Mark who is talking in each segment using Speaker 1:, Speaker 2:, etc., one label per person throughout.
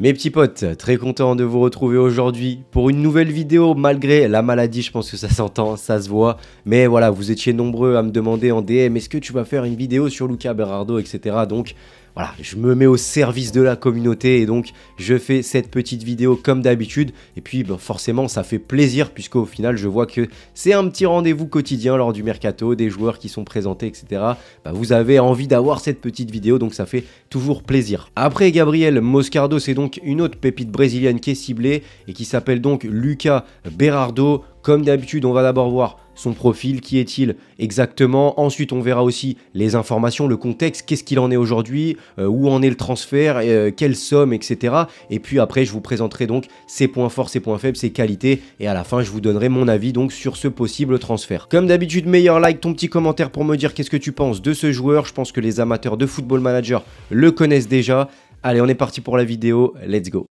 Speaker 1: Mes petits potes, très content de vous retrouver aujourd'hui pour une nouvelle vidéo malgré la maladie, je pense que ça s'entend, ça se voit. Mais voilà, vous étiez nombreux à me demander en DM, est-ce que tu vas faire une vidéo sur Luca Berardo, etc. Donc voilà, je me mets au service de la communauté et donc je fais cette petite vidéo comme d'habitude. Et puis ben, forcément, ça fait plaisir puisqu'au final, je vois que c'est un petit rendez-vous quotidien lors du mercato, des joueurs qui sont présentés, etc. Ben, vous avez envie d'avoir cette petite vidéo, donc ça fait toujours plaisir. Après Gabriel Moscardo, c'est donc une autre pépite brésilienne qui est ciblée et qui s'appelle donc Lucas Berardo. Comme d'habitude, on va d'abord voir son profil, qui est-il exactement. Ensuite, on verra aussi les informations, le contexte, qu'est-ce qu'il en est aujourd'hui, euh, où en est le transfert, euh, quelle somme, etc. Et puis après, je vous présenterai donc ses points forts, ses points faibles, ses qualités. Et à la fin, je vous donnerai mon avis donc sur ce possible transfert. Comme d'habitude, meilleur like, ton petit commentaire pour me dire qu'est-ce que tu penses de ce joueur. Je pense que les amateurs de Football Manager le connaissent déjà. Allez, on est parti pour la vidéo. Let's go.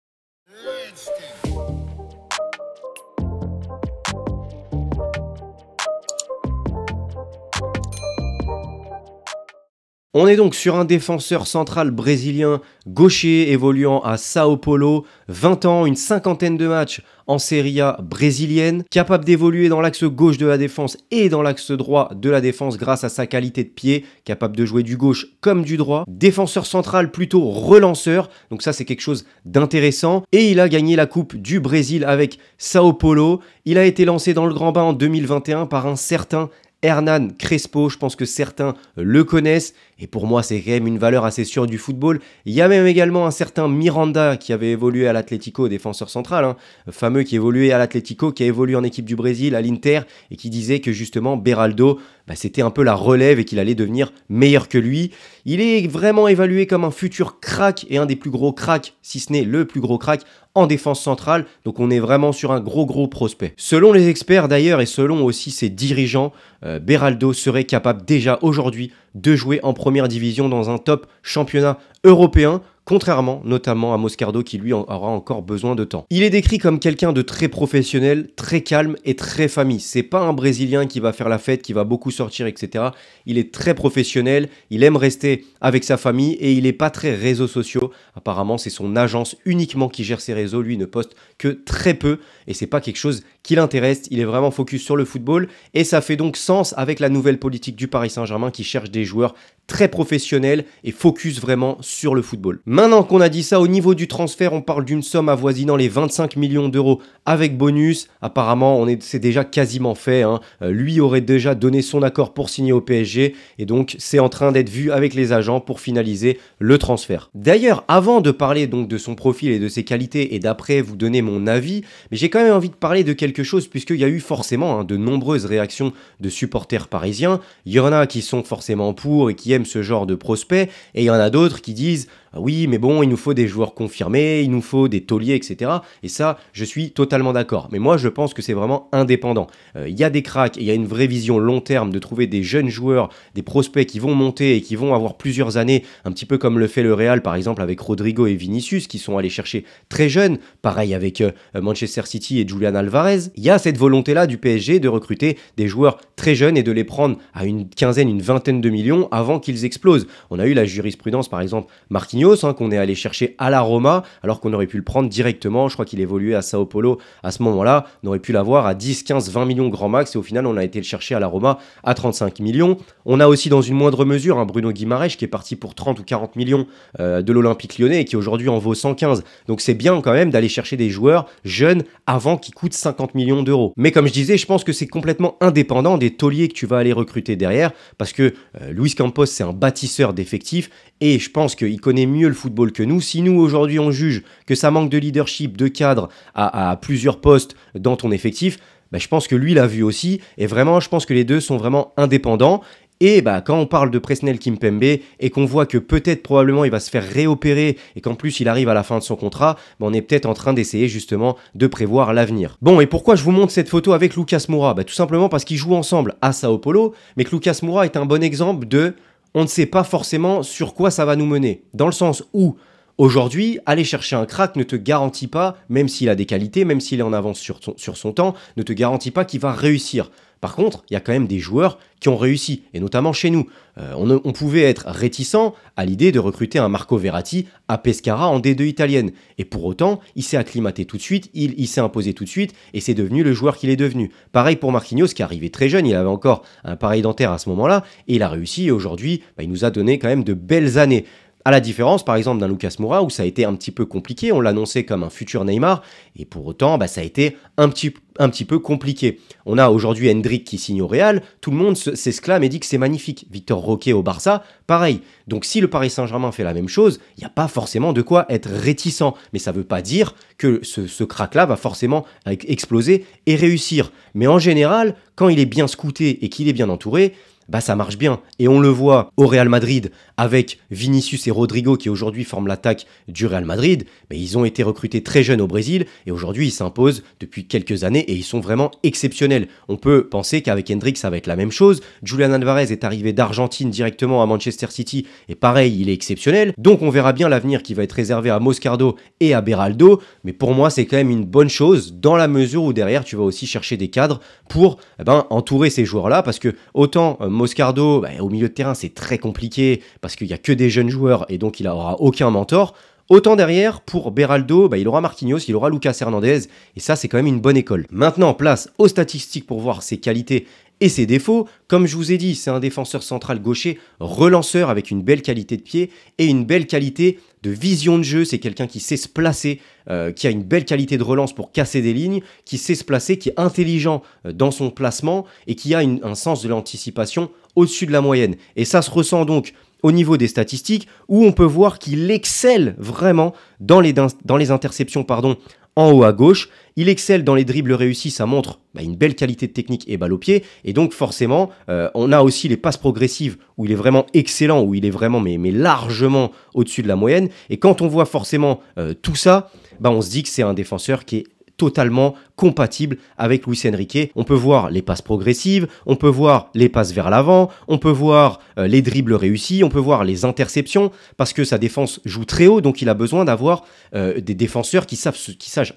Speaker 1: On est donc sur un défenseur central brésilien, gaucher, évoluant à Sao Paulo, 20 ans, une cinquantaine de matchs en Serie A brésilienne, capable d'évoluer dans l'axe gauche de la défense et dans l'axe droit de la défense grâce à sa qualité de pied, capable de jouer du gauche comme du droit, défenseur central plutôt relanceur, donc ça c'est quelque chose d'intéressant, et il a gagné la Coupe du Brésil avec Sao Paulo, il a été lancé dans le grand bas en 2021 par un certain Hernan Crespo, je pense que certains le connaissent. Et pour moi, c'est quand même une valeur assez sûre du football. Il y a même également un certain Miranda qui avait évolué à l'Atlético, défenseur central, hein. euh, fameux qui évoluait à l'Atlético, qui a évolué en équipe du Brésil, à l'Inter, et qui disait que justement Beraldo, bah, c'était un peu la relève et qu'il allait devenir meilleur que lui. Il est vraiment évalué comme un futur crack et un des plus gros cracks, si ce n'est le plus gros crack en défense centrale, donc on est vraiment sur un gros gros prospect. Selon les experts d'ailleurs et selon aussi ses dirigeants, euh, Beraldo serait capable déjà aujourd'hui de jouer en pro première division dans un top championnat européen, contrairement notamment à Moscardo qui lui aura encore besoin de temps. Il est décrit comme quelqu'un de très professionnel, très calme et très famille. C'est pas un Brésilien qui va faire la fête, qui va beaucoup sortir, etc. Il est très professionnel, il aime rester avec sa famille et il n'est pas très réseaux sociaux. Apparemment, c'est son agence uniquement qui gère ses réseaux. Lui ne poste que très peu et c'est pas quelque chose qui l'intéresse. Il est vraiment focus sur le football et ça fait donc sens avec la nouvelle politique du Paris Saint-Germain qui cherche des joueurs très professionnels et focus vraiment sur le football. Maintenant qu'on a dit ça, au niveau du transfert, on parle d'une somme avoisinant les 25 millions d'euros avec bonus. Apparemment, on est, c'est déjà quasiment fait. Hein. Euh, lui aurait déjà donné son accord pour signer au PSG et donc c'est en train d'être vu avec les agents pour finaliser le transfert. D'ailleurs, avant de parler donc de son profil et de ses qualités et d'après vous donner mon avis, mais j'ai quand même envie de parler de quelque chose puisqu'il y a eu forcément hein, de nombreuses réactions de supporters parisiens. Il y en a qui sont forcément pour et qui aiment ce genre de prospect et il y en a d'autres qui disent bah oui, mais bon, il nous faut des joueurs confirmés, il nous faut des tauliers, etc. Et ça, je suis totalement d'accord. Mais moi, je pense que c'est vraiment indépendant. Euh, il y a des cracks, il y a une vraie vision long terme de trouver des jeunes joueurs, des prospects qui vont monter et qui vont avoir plusieurs années, un petit peu comme le fait le Real, par exemple, avec Rodrigo et Vinicius, qui sont allés chercher très jeunes. Pareil avec euh, Manchester City et Julian Alvarez. Il y a cette volonté-là du PSG de recruter des joueurs très jeunes et de les prendre à une quinzaine, une vingtaine de millions avant qu'ils explosent. On a eu la jurisprudence, par exemple, Marquinhos Hein, qu'on est allé chercher à la Roma, alors qu'on aurait pu le prendre directement. Je crois qu'il évoluait à Sao Paulo à ce moment-là. On aurait pu l'avoir à 10, 15, 20 millions grand max. Et au final, on a été le chercher à la Roma à 35 millions. On a aussi, dans une moindre mesure, un hein, Bruno Guimaraes qui est parti pour 30 ou 40 millions euh, de l'Olympique lyonnais et qui aujourd'hui en vaut 115. Donc c'est bien quand même d'aller chercher des joueurs jeunes avant qu'ils coûtent 50 millions d'euros. Mais comme je disais, je pense que c'est complètement indépendant des tauliers que tu vas aller recruter derrière parce que euh, Luis Campos, c'est un bâtisseur d'effectifs et je pense qu'il connaît mieux le football que nous. Si nous, aujourd'hui, on juge que ça manque de leadership, de cadre à, plusieurs postes dans ton effectif, bah, je pense que lui l'a vu aussi. Et vraiment, je pense que les deux sont vraiment indépendants. Et bah, quand on parle de Presnel Kimpembe et qu'on voit que peut-être probablement il va se faire réopérer et qu'en plus il arrive à la fin de son contrat, bah, on est peut-être en train d'essayer justement de prévoir l'avenir. Bon, et pourquoi je vous montre cette photo avec Lucas Moura bah, Tout simplement parce qu'ils jouent ensemble à Sao Paulo, mais que Lucas Moura est un bon exemple de on ne sait pas forcément sur quoi ça va nous mener. Dans le sens où, aujourd'hui, aller chercher un crack ne te garantit pas, même s'il a des qualités, même s'il est en avance sur, sur son temps, ne te garantit pas qu'il va réussir. Par contre, il y a quand même des joueurs qui ont réussi, et notamment chez nous. Euh, on, pouvait être réticent à l'idée de recruter un Marco Verratti à Pescara en D2 italienne. Et pour autant, il s'est acclimaté tout de suite, il, s'est imposé tout de suite, et c'est devenu le joueur qu'il est devenu. Pareil pour Marquinhos, qui arrivait très jeune, il avait encore un pareil dentaire à ce moment-là, et il a réussi, et aujourd'hui, bah, il nous a donné quand même de belles années. À la différence, par exemple, d'un Lucas Moura où ça a été un petit peu compliqué, on l'annonçait comme un futur Neymar, et pour autant, bah, ça a été un petit, un petit peu compliqué. On a aujourd'hui Hendrik qui signe au Real, tout le monde s'exclame et dit que c'est magnifique. Victor Roquet au Barça, pareil. Donc si le Paris Saint-Germain fait la même chose, il n'y a pas forcément de quoi être réticent. Mais ça ne veut pas dire que ce, ce crack-là va forcément exploser et réussir. Mais en général, quand il est bien scouté et qu'il est bien entouré, bah ça marche bien. Et on le voit au Real Madrid avec Vinicius et Rodrigo qui aujourd'hui forment l'attaque du Real Madrid. Mais ils ont été recrutés très jeunes au Brésil et aujourd'hui ils s'imposent depuis quelques années et ils sont vraiment exceptionnels. On peut penser qu'avec Hendrix ça va être la même chose. Julian Alvarez est arrivé d'Argentine directement à Manchester City et pareil il est exceptionnel. Donc on verra bien l'avenir qui va être réservé à Moscardo et à Beraldo. Mais pour moi c'est quand même une bonne chose dans la mesure où derrière tu vas aussi chercher des cadres pour eh ben, entourer ces joueurs-là parce que autant euh, Moscardo, bah, au milieu de terrain, c'est très compliqué parce qu'il n'y a que des jeunes joueurs et donc il n'aura aucun mentor. Autant derrière, pour Beraldo, bah, il aura Marquinhos, il aura Lucas Hernandez, et ça c'est quand même une bonne école. Maintenant, place aux statistiques pour voir ses qualités et ses défauts, comme je vous ai dit, c'est un défenseur central gaucher, relanceur avec une belle qualité de pied et une belle qualité de vision de jeu. C'est quelqu'un qui sait se placer, euh, qui a une belle qualité de relance pour casser des lignes, qui sait se placer, qui est intelligent euh, dans son placement et qui a un sens de l'anticipation au-dessus de la moyenne. Et ça se ressent donc au niveau des statistiques où on peut voir qu'il excelle vraiment dans les, dans les interceptions pardon, en haut à gauche. Il excelle dans les dribbles réussis, ça montre bah, une belle qualité de technique et balle au pied. Et donc forcément, euh, on a aussi les passes progressives où il est vraiment excellent, où il est vraiment mais, largement au-dessus de la moyenne. Et quand on voit forcément euh, tout ça, bah, on se dit que c'est un défenseur qui est totalement compatible avec Luis Enrique. On peut voir les passes progressives, on peut voir les passes vers l'avant, on peut voir euh, les dribbles réussis, on peut voir les interceptions, parce que sa défense joue très haut, donc il a besoin d'avoir euh, des défenseurs qui savent,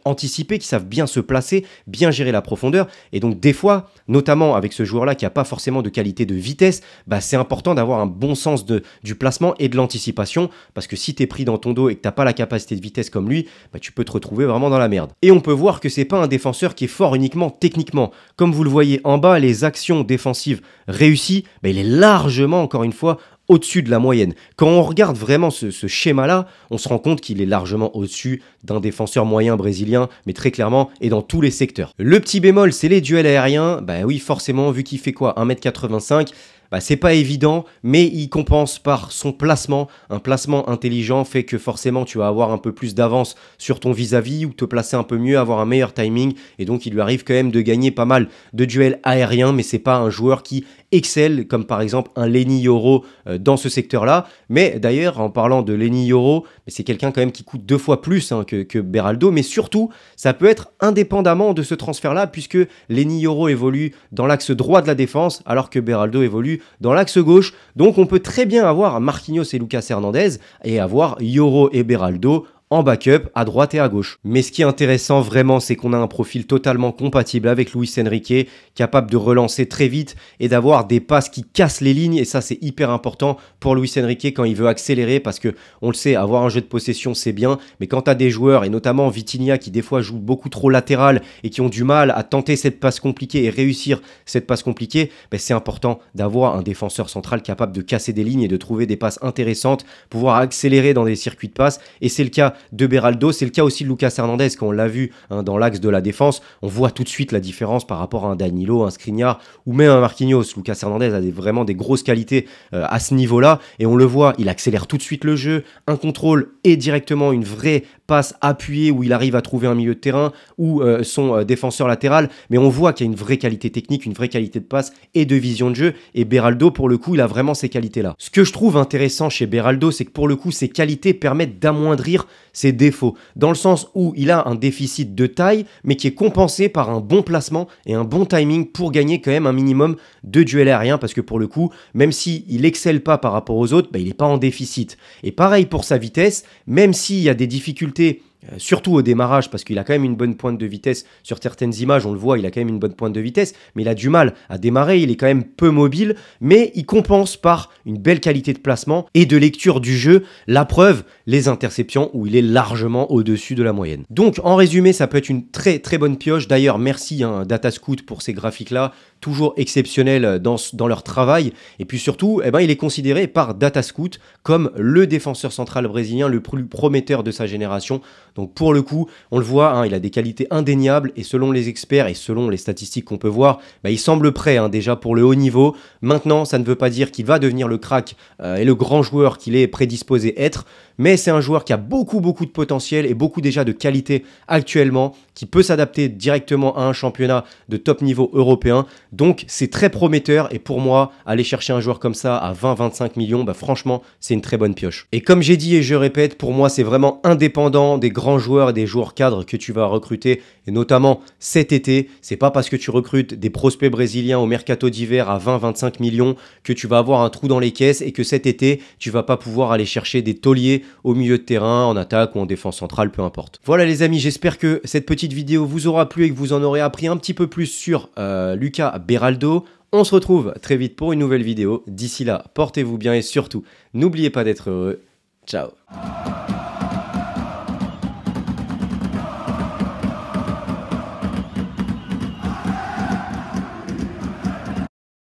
Speaker 1: anticiper, qui savent bien se placer, bien gérer la profondeur. Et donc des fois, notamment avec ce joueur-là qui n'a pas forcément de qualité de vitesse, bah, c'est important d'avoir un bon sens du placement et de l'anticipation, parce que si tu es pris dans ton dos et que tu pas la capacité de vitesse comme lui, bah, tu peux te retrouver vraiment dans la merde. Et on peut voir que c'est pas un défenseur qui est fort uniquement techniquement. Comme vous le voyez en bas, les actions défensives réussies, bah, il est largement, encore une fois, au-dessus de la moyenne. Quand on regarde vraiment ce, schéma-là, on se rend compte qu'il est largement au-dessus d'un défenseur moyen brésilien, mais très clairement, et dans tous les secteurs. Le petit bémol, c'est les duels aériens. Bah oui, forcément, vu qu'il fait quoi 1m85 bah, c'est pas évident, mais il compense par son placement. Un placement intelligent fait que forcément tu vas avoir un peu plus d'avance sur ton vis-à-vis -vis, ou te placer un peu mieux, avoir un meilleur timing. Et donc il lui arrive quand même de gagner pas mal de duels aériens, mais c'est pas un joueur qui excellent, comme par exemple un Lenny Yoro euh, dans ce secteur-là. Mais d'ailleurs, en parlant de Lenny Yoro, c'est quelqu'un quand même qui coûte deux fois plus hein, que, Beraldo, mais surtout, ça peut être indépendamment de ce transfert-là, puisque Lenny Yoro évolue dans l'axe droit de la défense, alors que Beraldo évolue dans l'axe gauche. Donc on peut très bien avoir Marquinhos et Lucas Hernandez, et avoir Yoro et Beraldo en backup à droite et à gauche. Mais ce qui est intéressant vraiment, c'est qu'on a un profil totalement compatible avec Luis Enrique, capable de relancer très vite et d'avoir des passes qui cassent les lignes. Et ça, c'est hyper important pour Luis Enrique quand il veut accélérer, parce que on le sait, avoir un jeu de possession, c'est bien. Mais quand tu as des joueurs, et notamment Vitinha, qui des fois joue beaucoup trop latéral et qui ont du mal à tenter cette passe compliquée et réussir cette passe compliquée, ben c'est important d'avoir un défenseur central capable de casser des lignes et de trouver des passes intéressantes, pouvoir accélérer dans des circuits de passe. Et c'est le cas de Beraldo. C'est le cas aussi de Lucas Hernandez, qu'on l'a vu hein, dans l'axe de la défense. On voit tout de suite la différence par rapport à un Danilo, un Skriniar ou même un Marquinhos. Lucas Hernandez a vraiment des grosses qualités euh, à ce niveau-là et on le voit, il accélère tout de suite le jeu, un contrôle et directement une vraie passe appuyé où il arrive à trouver un milieu de terrain ou euh, son euh, défenseur latéral. Mais on voit qu'il y a une vraie qualité technique, une vraie qualité de passe et de vision de jeu. Et Beraldo, pour le coup, il a vraiment ces qualités-là. Ce que je trouve intéressant chez Beraldo, c'est que pour le coup, ses qualités permettent d'amoindrir ses défauts. Dans le sens où il a un déficit de taille, mais qui est compensé par un bon placement et un bon timing pour gagner quand même un minimum de duel aérien. Parce que pour le coup, même s'il il excelle pas par rapport aux autres, bah, il n'est pas en déficit. Et pareil pour sa vitesse, même s'il y a des difficultés euh, surtout au démarrage, parce qu'il a quand même une bonne pointe de vitesse. Sur certaines images, on le voit, il a quand même une bonne pointe de vitesse, mais il a du mal à démarrer, il est quand même peu mobile, mais il compense par une belle qualité de placement et de lecture du jeu. La preuve, les interceptions, où il est largement au-dessus de la moyenne. Donc, en résumé, ça peut être une très très bonne pioche. D'ailleurs, merci hein, Data Scout pour ces graphiques-là toujours exceptionnel dans, dans leur travail. Et puis surtout, eh ben, il est considéré par Data Scout comme le défenseur central brésilien le plus prometteur de sa génération. Donc pour le coup, on le voit, hein, il a des qualités indéniables et selon les experts et selon les statistiques qu'on peut voir, bah, il semble prêt hein, déjà pour le haut niveau. Maintenant, ça ne veut pas dire qu'il va devenir le crack euh, et le grand joueur qu'il est prédisposé être, mais c'est un joueur qui a beaucoup beaucoup de potentiel et beaucoup déjà de qualité actuellement, qui peut s'adapter directement à un championnat de top niveau européen. Donc c'est très prometteur et pour moi, aller chercher un joueur comme ça à 20-25 millions, bah franchement, c'est une très bonne pioche. Et comme j'ai dit et je répète, pour moi, c'est vraiment indépendant des grands joueurs et des joueurs cadres que tu vas recruter, et notamment cet été. C'est pas parce que tu recrutes des prospects brésiliens au mercato d'hiver à 20-25 millions que tu vas avoir un trou dans les caisses et que cet été, tu vas pas pouvoir aller chercher des tauliers au milieu de terrain, en attaque ou en défense centrale, peu importe. Voilà les amis, j'espère que cette petite vidéo vous aura plu et que vous en aurez appris un petit peu plus sur euh, Lucas Beraldo. On se retrouve très vite pour une nouvelle vidéo. D'ici là, portez-vous bien et surtout, n'oubliez pas d'être heureux. Ciao